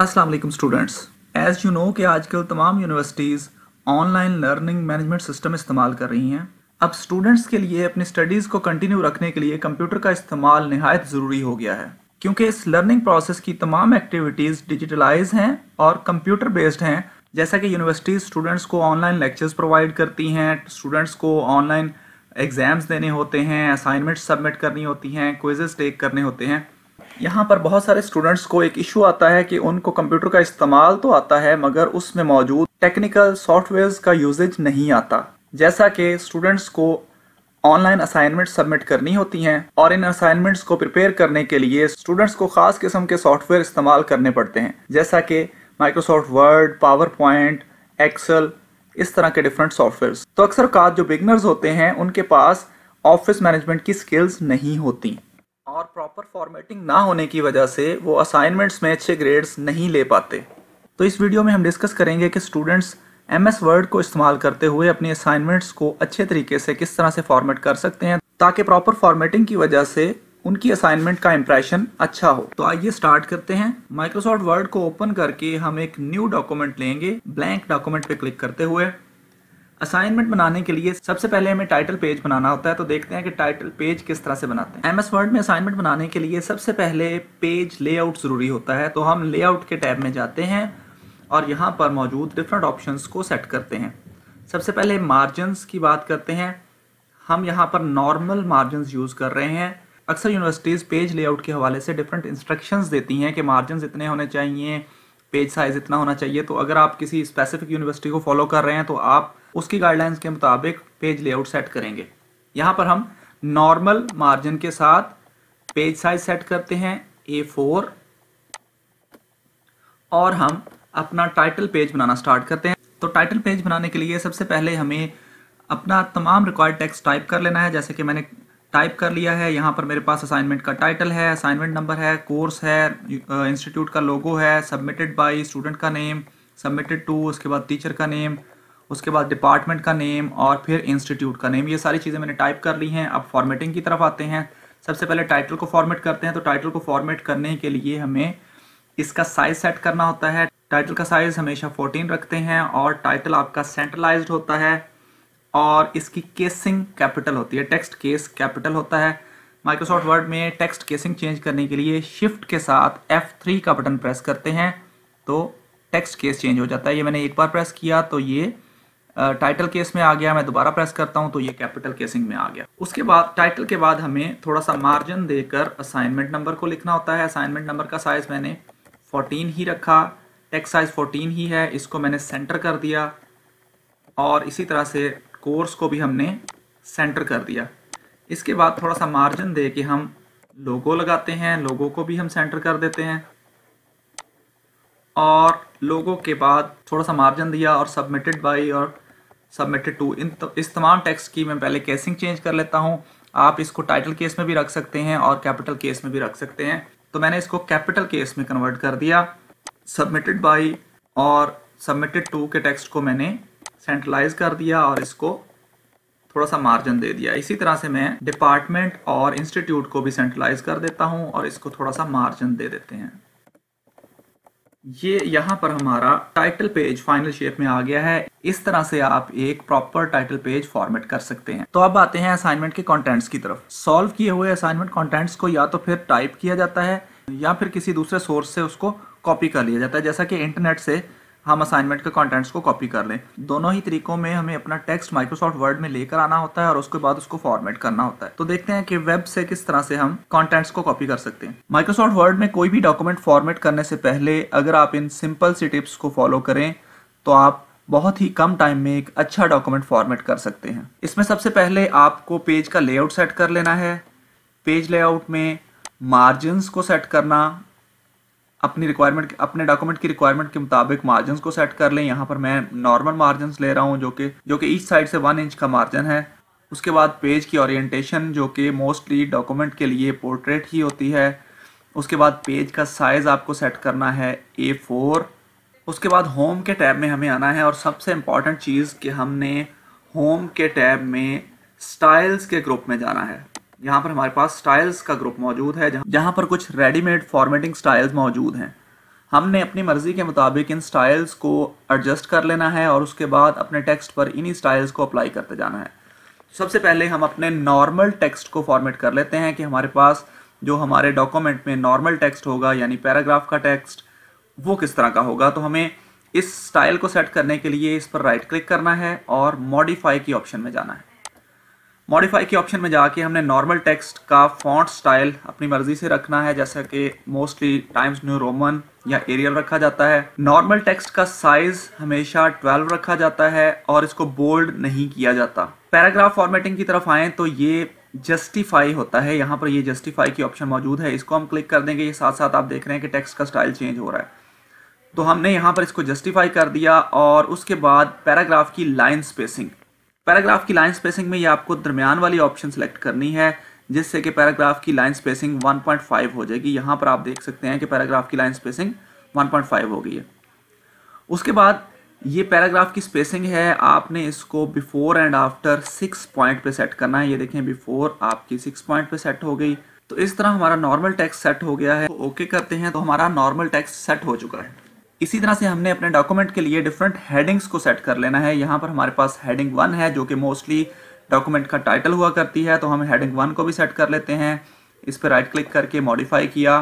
अस्सलाम वालेकुम students as you know कि आजकल तमाम universities online learning management system इस्तेमाल कर रही हैं अब स्टूडेंट्स के लिए अपनी स्टडीज़ को कंटिन्यू रखने के लिए कंप्यूटर का इस्तेमाल नहायत ज़रूरी हो गया है क्योंकि इस लर्निंग प्रोसेस की तमाम एक्टिविटीज़ डिजिटलाइज हैं और कंप्यूटर बेस्ड हैं जैसा कि यूनिवर्सिटीज़ स्टूडेंट्स को ऑनलाइन लेक्चर्स प्रोवाइड करती हैं स्टूडेंट्स को ऑनलाइन एग्ज़ाम्स देने होते हैं असाइनमेंट्स सबमिट करनी होती हैं क्विजेस टेक करने होते हैं यहाँ पर बहुत सारे स्टूडेंट्स को एक इशू आता है कि उनको कंप्यूटर का इस्तेमाल तो आता है मगर उसमें मौजूद टेक्निकल सॉफ्टवेयर्स का यूजेज नहीं आता जैसा कि स्टूडेंट्स को ऑनलाइन असाइनमेंट सबमिट करनी होती हैं और इन असाइनमेंट्स को प्रिपेयर करने के लिए स्टूडेंट्स को खास किस्म के सॉफ्टवेयर इस्तेमाल करने पड़ते हैं जैसा कि Microsoft Word PowerPoint Excel इस तरह के डिफरेंट सॉफ्टवेयर तो अक्सर का जो बिगनर्स होते हैं उनके पास ऑफिस मैनेजमेंट की स्किल्स नहीं होती और प्रॉपर फॉर्मेटिंग ना होने की वजह से वो असाइनमेंट्स में अच्छे ग्रेड्स नहीं ले पाते तो इस वीडियो में हम डिस्कस करेंगे कि स्टूडेंट्स एम एस वर्ड को इस्तेमाल करते हुए अपने असाइनमेंट्स को अच्छे तरीके से किस तरह से फॉर्मेट कर सकते हैं ताकि प्रॉपर फॉर्मेटिंग की वजह से उनकी असाइनमेंट का इम्प्रेशन अच्छा हो तो आइए स्टार्ट करते हैं माइक्रोसॉफ्ट वर्ड को ओपन करके हम एक न्यू डॉक्यूमेंट लेंगे ब्लैंक डॉक्यूमेंट पे क्लिक करते हुए असाइनमेंट बनाने के लिए सबसे पहले हमें टाइटल पेज बनाना होता है तो देखते हैं कि टाइटल पेज किस तरह से बनाते हैं एमएस वर्ड में असाइनमेंट बनाने के लिए सबसे पहले पेज लेआउट ज़रूरी होता है तो हम लेआउट के टैब में जाते हैं और यहाँ पर मौजूद डिफरेंट ऑप्शन को सेट करते हैं सबसे पहले मार्जिनस की बात करते हैं हम यहाँ पर नॉर्मल मार्जिनस यूज़ कर रहे हैं अक्सर यूनिवर्सिटीज़ पेज लेआउट के हवाले से डिफरेंट इंस्ट्रक्शंस देती हैं कि मार्जिन इतने होने चाहिए पेज साइज इतना होना चाहिए तो अगर आप किसी स्पेसिफिक यूनिवर्सिटी को फॉलो कर रहे हैं तो आप उसकी गाइडलाइंस के मुताबिक पेज लेआउट सेट करेंगे यहाँ पर हम नॉर्मल मार्जिन के साथ पेज साइज सेट करते हैं ए फोर और हम अपना टाइटल पेज बनाना स्टार्ट करते हैं तो टाइटल पेज बनाने के लिए सबसे पहले हमें अपना तमाम रिक्वायर्ड टेक्स्ट टाइप कर लेना है जैसे कि मैंने टाइप कर लिया है यहाँ पर मेरे पास असाइनमेंट का टाइटल है असाइनमेंट नंबर है कोर्स है इंस्टीट्यूट का लोगो है सबमिटेड बाय स्टूडेंट का नेम सबमिटेड टू उसके बाद टीचर का नेम उसके बाद डिपार्टमेंट का नेम और फिर इंस्टीट्यूट का नेम ये सारी चीज़ें मैंने टाइप कर ली हैं अब फॉर्मेटिंग की तरफ आते हैं सबसे पहले टाइटल को फॉर्मेट करते हैं तो टाइटल को फॉर्मेट करने के लिए हमें इसका साइज सेट करना होता है टाइटल का साइज़ हमेशा 14 रखते हैं और टाइटल आपका सेंट्रलाइज्ड होता है और इसकी केसिंग कैपिटल होती है टेक्स्ट केस कैपिटल होता है माइक्रोसॉफ्ट वर्ड में टेक्स्ट केसिंग चेंज करने के लिए शिफ्ट के साथ F3 का बटन प्रेस करते हैं तो टेक्स्ट केस चेंज हो जाता है ये मैंने एक बार प्रेस किया तो ये टाइटल केस में आ गया मैं दोबारा प्रेस करता हूँ तो ये कैपिटल केसिंग में आ गया उसके बाद टाइटल के बाद हमें थोड़ा सा मार्जिन देकर असाइनमेंट नंबर को लिखना होता है असाइनमेंट नंबर का साइज़ मैंने फोर्टीन ही रखा टेक्स साइज़ फोर्टीन ही है इसको मैंने सेंटर कर दिया और इसी तरह से कोर्स को भी हमने सेंटर कर दिया इसके बाद थोड़ा सा मार्जिन दे के हम लोगो लगाते हैं लोगो को भी हम सेंटर कर देते हैं और लोगों के बाद थोड़ा सा मार्जिन दिया और सबमिटेड बाई और सबमिटेड टू इन इस तमाम टेक्स्ट की मैं पहले केसिंग चेंज कर लेता हूँ आप इसको टाइटल केस में भी रख सकते हैं और कैपिटल केस में भी रख सकते हैं तो मैंने इसको कैपिटल केस में कन्वर्ट कर दिया सबमिटेड बाई और सबमिटेड टू के टेक्स्ट को मैंने सेंट्रलाइज कर दिया और इसको थोड़ा सा मार्जिन दे दिया इसी तरह से मैं डिपार्टमेंट और इंस्टीट्यूट को भी सेंट्रलाइज कर देता हूँ और इसको थोड़ा सा मार्जिन दे देते हैं ये यहाँ पर हमारा टाइटल पेज फाइनल शेप में आ गया है इस तरह से आप एक प्रॉपर टाइटल पेज फॉर्मेट कर सकते हैं तो अब आते हैं असाइनमेंट के कंटेंट्स की तरफ सॉल्व किए हुए असाइनमेंट कंटेंट्स को या तो फिर टाइप किया जाता है या फिर किसी दूसरे सोर्स से उसको कॉपी कर लिया जाता है जैसा कि इंटरनेट से हम असाइनमेंट के कंटेंट्स को कॉपी कर लें दोनों ही तरीकों में हमें अपना टेक्स्ट माइक्रोसॉफ्ट वर्ड में लेकर आना होता है और उसके बाद उसको फॉर्मेट करना होता है तो देखते हैं कि वेब से किस तरह से हम कंटेंट्स को कॉपी कर सकते हैं माइक्रोसॉफ्ट वर्ड में कोई भी डॉक्यूमेंट फॉर्मेट करने से पहले अगर आप इन सिंपल सी टिप्स को फॉलो करें तो आप बहुत ही कम टाइम में एक अच्छा डॉक्यूमेंट फॉर्मेट कर सकते हैं इसमें सबसे पहले आपको पेज का लेआउट सेट कर लेना है पेज लेआउट में मार्जिनस को सेट करना अपनी रिक्वायरमेंट अपने डॉक्यूमेंट की रिक्वायरमेंट के मुताबिक मार्जिन को सेट कर लें यहाँ पर मैं नॉर्मल मार्जिन ले रहा हूँ जो कि जो कि इस साइड से वन इंच का मार्जिन है उसके बाद पेज की ओरिएंटेशन जो कि मोस्टली डॉक्यूमेंट के लिए पोर्ट्रेट ही होती है उसके बाद पेज का साइज़ आपको सेट करना है ए फोर उसके बाद होम के टैब में हमें आना है और सबसे इम्पॉर्टेंट चीज़ कि हमने होम के टैब में स्टाइल्स के ग्रुप में जाना है यहाँ पर हमारे पास स्टाइल्स का ग्रुप मौजूद है जहाँ पर कुछ रेडीमेड फॉर्मेटिंग स्टाइल्स मौजूद हैं हमने अपनी मर्ज़ी के मुताबिक इन स्टाइल्स को एडजस्ट कर लेना है और उसके बाद अपने टेक्स्ट पर इन्हीं स्टाइल्स को अप्लाई करते जाना है सबसे पहले हम अपने नॉर्मल टेक्स्ट को फॉर्मेट कर लेते हैं कि हमारे पास जो हमारे डॉक्यूमेंट में नॉर्मल टेक्स्ट होगा यानी पैराग्राफ का टेक्स्ट वो किस तरह का होगा तो हमें इस स्टाइल को सेट करने के लिए इस पर राइट क्लिक करना है और मॉडिफाई की ऑप्शन में जाना है मॉडिफाई के ऑप्शन में जाके हमने नॉर्मल टेक्स्ट का फॉन्ट स्टाइल अपनी मर्जी से रखना है जैसा कि मोस्टली टाइम्स न्यू रोमन या एरियल रखा जाता है नॉर्मल टेक्स्ट का साइज हमेशा 12 रखा जाता है और इसको बोल्ड नहीं किया जाता पैराग्राफ फॉर्मेटिंग की तरफ आए तो ये जस्टिफाई होता है यहाँ पर ये जस्टिफाई की ऑप्शन मौजूद है इसको हम क्लिक कर देंगे ये साथ साथ आप देख रहे हैं कि टेक्स्ट का स्टाइल चेंज हो रहा है तो हमने यहाँ पर इसको जस्टिफाई कर दिया और उसके बाद पैराग्राफ की लाइन स्पेसिंग पैराग्राफ की लाइन स्पेसिंग में ये आपको दरमियान वाली ऑप्शन सेलेक्ट करनी है जिससे कि पैराग्राफ की लाइन स्पेसिंग 1.5 हो जाएगी यहाँ पर आप देख सकते हैं कि पैराग्राफ की लाइन स्पेसिंग 1.5 हो गई है उसके बाद ये पैराग्राफ की स्पेसिंग है आपने इसको before and after six point पे सेट करना है ये देखें बिफोर आपकी सिक्स पॉइंट पे सेट हो गई तो इस तरह हमारा नॉर्मल टैक्स सेट हो गया है तो ओके करते हैं तो हमारा नॉर्मल टैक्स सेट हो चुका है इसी तरह से हमने अपने डॉक्यूमेंट के लिए डिफरेंट हेडिंग्स को सेट कर लेना है यहाँ पर हमारे पास हेडिंग वन है जो कि मोस्टली डॉक्यूमेंट का टाइटल हुआ करती है तो हम हेडिंग वन को भी सेट कर लेते हैं इस पर राइट क्लिक करके मॉडिफाई किया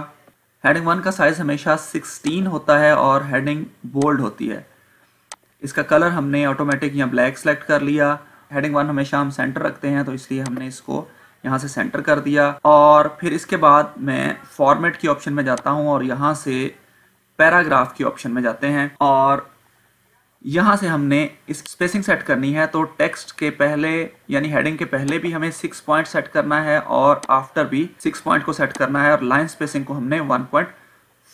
हेडिंग वन का साइज़ हमेशा 16 होता है और हेडिंग बोल्ड होती है इसका कलर हमने ऑटोमेटिक या ब्लैक सेलेक्ट कर लिया हेडिंग वन हमेशा हम सेंटर रखते हैं तो इसलिए हमने इसको यहाँ से सेंटर कर दिया और फिर इसके बाद मैं फॉर्मेट की ऑप्शन में जाता हूँ और यहाँ से पैराग्राफ की ऑप्शन में जाते हैं और यहाँ से हमने इस स्पेसिंग सेट करनी है तो टेक्स्ट के पहले यानी हेडिंग के पहले भी हमें सिक्स पॉइंट सेट करना है और आफ्टर भी सिक्स पॉइंट को सेट करना है और लाइन स्पेसिंग को हमने वन पॉइंट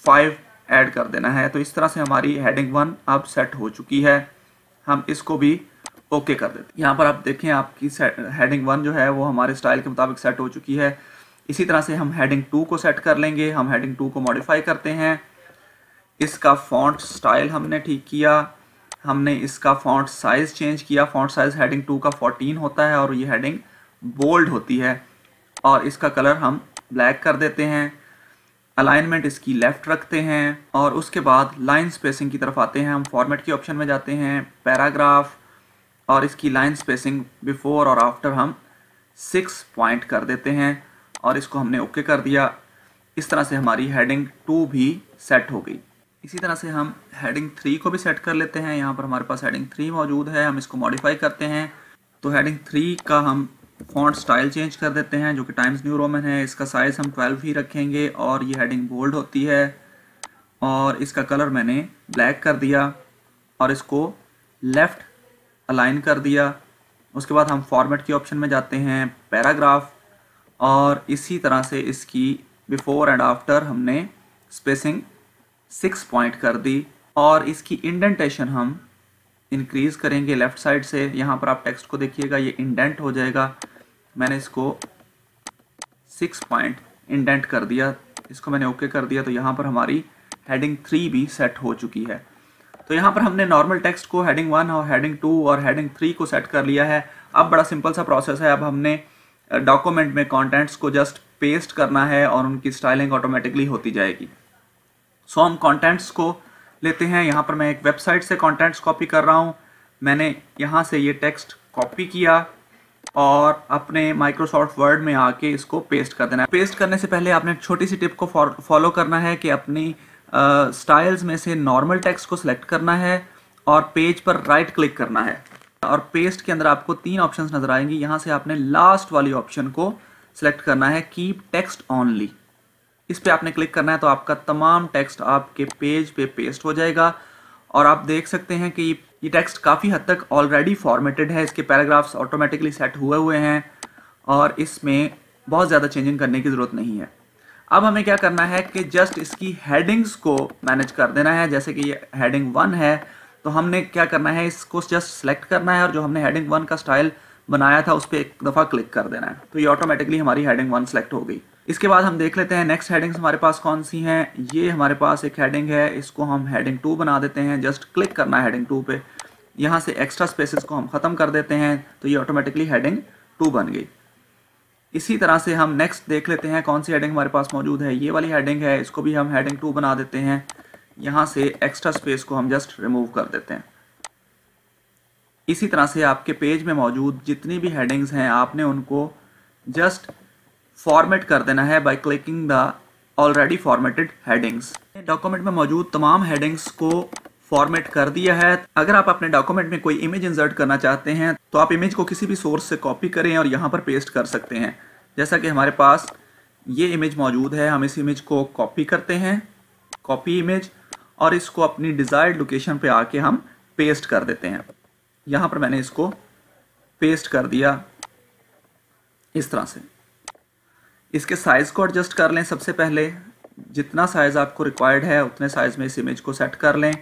फाइव एड कर देना है तो इस तरह से हमारी हेडिंग वन अब सेट हो चुकी है हम इसको भी ओके okay कर देते हैं यहाँ पर आप देखें आपकी हेडिंग वन जो है वो हमारे स्टाइल के मुताबिक सेट हो चुकी है इसी तरह से हम हेडिंग टू को सेट कर लेंगे हम हेडिंग टू को मॉडिफाई करते हैं इसका फॉन्ट स्टाइल हमने ठीक किया हमने इसका फॉन्ट साइज चेंज किया फॉन्ट साइज हेडिंग टू का 14 होता है और ये हेडिंग बोल्ड होती है और इसका कलर हम ब्लैक कर देते हैं अलाइनमेंट इसकी लेफ़्ट रखते हैं और उसके बाद लाइन स्पेसिंग की तरफ आते हैं हम फॉर्मेट के ऑप्शन में जाते हैं पैराग्राफ और इसकी लाइन स्पेसिंग बिफोर और आफ्टर हम सिक्स पॉइंट कर देते हैं और इसको हमने ओके okay कर दिया इस तरह से हमारी हेडिंग टू भी सेट हो गई इसी तरह से हम हेडिंग थ्री को भी सेट कर लेते हैं यहाँ पर हमारे पास हेडिंग थ्री मौजूद है हम इसको मॉडिफाई करते हैं तो हेडिंग थ्री का हम फॉन्ट स्टाइल चेंज कर देते हैं जो कि टाइम्स न्यू रोमन है इसका साइज़ हम 12 ही रखेंगे और ये हेडिंग बोल्ड होती है और इसका कलर मैंने ब्लैक कर दिया और इसको लेफ़्ट अलाइन कर दिया उसके बाद हम फॉर्मेट के ऑप्शन में जाते हैं पैराग्राफ और इसी तरह से इसकी बिफ़ोर एंड आफ्टर हमने स्पेसिंग सिक्स पॉइंट कर दी और इसकी इंडेंटेशन हम इंक्रीज़ करेंगे लेफ़्ट साइड से यहाँ पर आप टेक्स्ट को देखिएगा ये इंडेंट हो जाएगा मैंने इसको सिक्स पॉइंट इंडेंट कर दिया इसको मैंने ओके कर दिया तो यहाँ पर हमारी हेडिंग थ्री भी सेट हो चुकी है तो यहाँ पर हमने नॉर्मल टेक्स्ट को हेडिंग वन और हेडिंग टू और हेडिंग थ्री को सेट कर लिया है अब बड़ा सिंपल सा प्रोसेस है अब हमने डॉक्यूमेंट uh, में कॉन्टेंट्स को जस्ट पेस्ट करना है और उनकी स्टाइलिंग ऑटोमेटिकली होती जाएगी सो हम कॉन्टेंट्स को लेते हैं यहाँ पर मैं एक वेबसाइट से कॉन्टेंट्स कॉपी कर रहा हूँ मैंने यहाँ से ये टेक्स्ट कॉपी किया और अपने माइक्रोसॉफ्ट वर्ड में आके इसको पेस्ट कर देना है पेस्ट करने से पहले आपने छोटी सी टिप को फॉलो करना है कि अपनी स्टाइल्स uh, में से नॉर्मल टेक्स्ट को सिलेक्ट करना है और पेज पर राइट क्लिक करना है और पेस्ट के अंदर आपको तीन ऑप्शंस नज़र आएंगी यहाँ से आपने लास्ट वाली ऑप्शन को सिलेक्ट करना है कीप टेक्स्ट ऑनली इस पर आपने क्लिक करना है तो आपका तमाम टेक्स्ट आपके पेज पे पेस्ट हो जाएगा और आप देख सकते हैं कि ये टेक्स्ट काफ़ी हद तक ऑलरेडी फॉर्मेटेड है इसके पैराग्राफ्स ऑटोमेटिकली सेट हुए हुए हैं और इसमें बहुत ज़्यादा चेंजिंग करने की ज़रूरत नहीं है अब हमें क्या करना है कि जस्ट इसकी हेडिंग्स को मैनेज कर देना है जैसे कि ये हेडिंग वन है तो हमने क्या करना है इसको जस्ट सेलेक्ट करना है और जो हमने हेडिंग वन का स्टाइल बनाया था उस पर एक दफ़ा क्लिक कर देना है तो ये ऑटोमेटिकली हमारी हेडिंग वन सेलेक्ट हो गई इसके बाद हम देख लेते हैं नेक्स्ट हेडिंग्स हमारे पास कौन सी हैं ये हमारे पास एक हेडिंग है इसको हम हेडिंग टू बना देते हैं जस्ट क्लिक करना है हेडिंग टू पे यहाँ से एक्स्ट्रा स्पेसेस को हम ख़त्म कर देते हैं तो ये ऑटोमेटिकली हेडिंग टू बन गई इसी तरह से हम नेक्स्ट देख लेते हैं कौन सी हेडिंग हमारे पास मौजूद है ये वाली हेडिंग है इसको भी हम हेडिंग टू बना देते हैं यहाँ से एक्स्ट्रा स्पेस को हम जस्ट रिमूव कर देते हैं इसी तरह से आपके पेज में मौजूद जितनी भी हेडिंग्स हैं आपने उनको जस्ट फॉर्मेट कर देना है by clicking the already formatted headings document में मौजूद तमाम हेडिंग्स को फॉर्मेट कर दिया है अगर आप अपने डॉक्यूमेंट में कोई इमेज इंसर्ट करना चाहते हैं तो आप इमेज को किसी भी सोर्स से कॉपी करें और यहाँ पर पेस्ट कर सकते हैं जैसा कि हमारे पास ये इमेज मौजूद है हम इस इमेज को कॉपी करते हैं कॉपी इमेज और इसको अपनी डिज़ायर्ड लोकेशन पे आके हम पेस्ट कर देते हैं यहाँ पर मैंने इसको पेस्ट कर दिया इस तरह से इसके साइज़ को एडजस्ट कर लें सबसे पहले जितना साइज़ आपको रिक्वायर्ड है उतने साइज़ में इस इमेज को सेट कर लें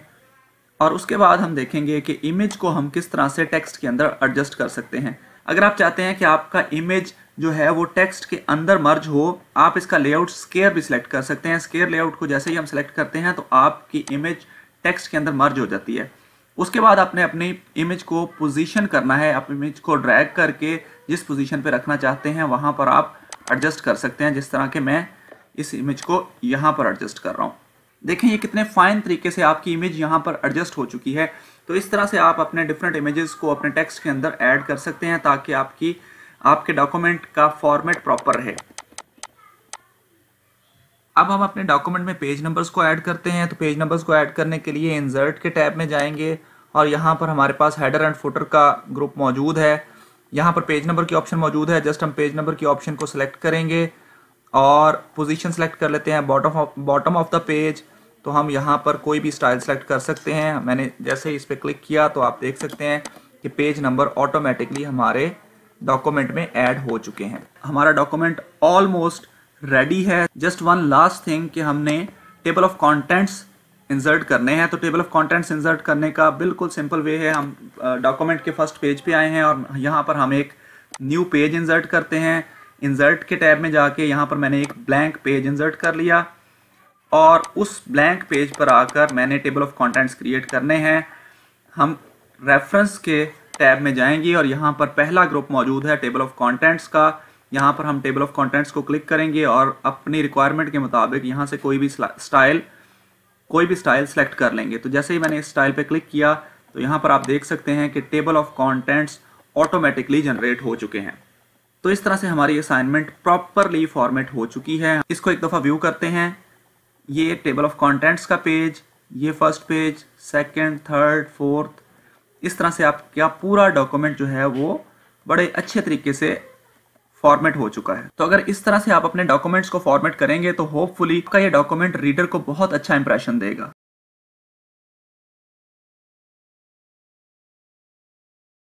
और उसके बाद हम देखेंगे कि इमेज को हम किस तरह से टेक्स्ट के अंदर एडजस्ट कर सकते हैं अगर आप चाहते हैं कि आपका इमेज जो है वो टेक्स्ट के अंदर मर्ज हो आप इसका लेआउट स्केयर भी सिलेक्ट कर सकते हैं स्केयर लेआउट को जैसे ही हम सिलेक्ट करते हैं तो आपकी इमेज टेक्स्ट के अंदर मर्ज हो जाती है उसके बाद आपने अपनी इमेज को पोजीशन करना है आप इमेज को ड्रैग करके जिस पोजीशन पर रखना चाहते हैं वहाँ पर आप एडजस्ट कर सकते हैं जिस तरह के मैं इस इमेज को यहाँ पर एडजस्ट कर रहा हूँ देखें ये कितने फाइन तरीके से आपकी इमेज यहाँ पर एडजस्ट हो चुकी है तो इस तरह से आप अपने डिफरेंट इमेजेस को अपने टेक्स्ट के अंदर ऐड कर सकते हैं ताकि आपकी आपके डॉक्यूमेंट का फॉर्मेट प्रॉपर रहे अब हम अपने डॉक्यूमेंट में पेज नंबर्स को ऐड करते हैं तो पेज नंबर्स को ऐड करने के लिए इंजर्ट के टैब में जाएंगे और यहाँ पर हमारे पास हेडर एंड फुटर का ग्रुप मौजूद है यहाँ पर पेज नंबर की ऑप्शन मौजूद है जस्ट हम पेज नंबर की ऑप्शन को सिलेक्ट करेंगे और पोजीशन सेलेक्ट कर लेते हैं bottom of bottom of the page तो हम यहाँ पर कोई भी स्टाइल सेलेक्ट कर सकते हैं मैंने जैसे इस पर क्लिक किया तो आप देख सकते हैं कि पेज नंबर ऑटोमेटिकली हमारे डॉक्यूमेंट में ऐड हो चुके हैं हमारा डॉक्यूमेंट ऑलमोस्ट रेडी है जस्ट वन लास्ट थिंग कि हमने टेबल ऑफ कॉन्टेंट्स इंसर्ट करने हैं तो टेबल ऑफ कंटेंट्स इंसर्ट करने का बिल्कुल सिंपल वे है हम डॉक्यूमेंट के फर्स्ट पेज पे आए हैं और यहाँ पर हम एक न्यू पेज इंसर्ट करते हैं इंसर्ट के टैब में जाके यहाँ पर मैंने एक ब्लैंक पेज इंसर्ट कर लिया और उस ब्लैंक पेज पर आकर मैंने टेबल ऑफ कॉन्टेंट्स क्रिएट करने हैं हम रेफरेंस के टैब में जाएंगे और यहाँ पर पहला ग्रुप मौजूद है टेबल ऑफ कॉन्टेंट्स का यहाँ पर हम टेबल ऑफ कॉन्टेंट्स को क्लिक करेंगे और अपनी रिक्वायरमेंट के मुताबिक यहाँ से कोई भी स्टाइल कोई भी स्टाइल सेलेक्ट कर लेंगे तो जैसे ही मैंने इस स्टाइल पे क्लिक किया तो यहाँ पर आप देख सकते हैं कि table of contents automatically generate हो चुके हैं तो इस तरह से हमारी असाइनमेंट प्रॉपरली फॉर्मेट हो चुकी है इसको एक दफ़ा व्यू करते हैं ये टेबल ऑफ कॉन्टेंट्स का पेज ये first page second third fourth इस तरह से आपका पूरा डॉक्यूमेंट जो है वो बड़े अच्छे तरीके से फॉर्मेट हो चुका है तो अगर इस तरह से आप अपने डॉक्यूमेंट्स को फॉर्मेट करेंगे तो होपफुली आपका ये डॉक्यूमेंट रीडर को बहुत अच्छा इंप्रेशन देगा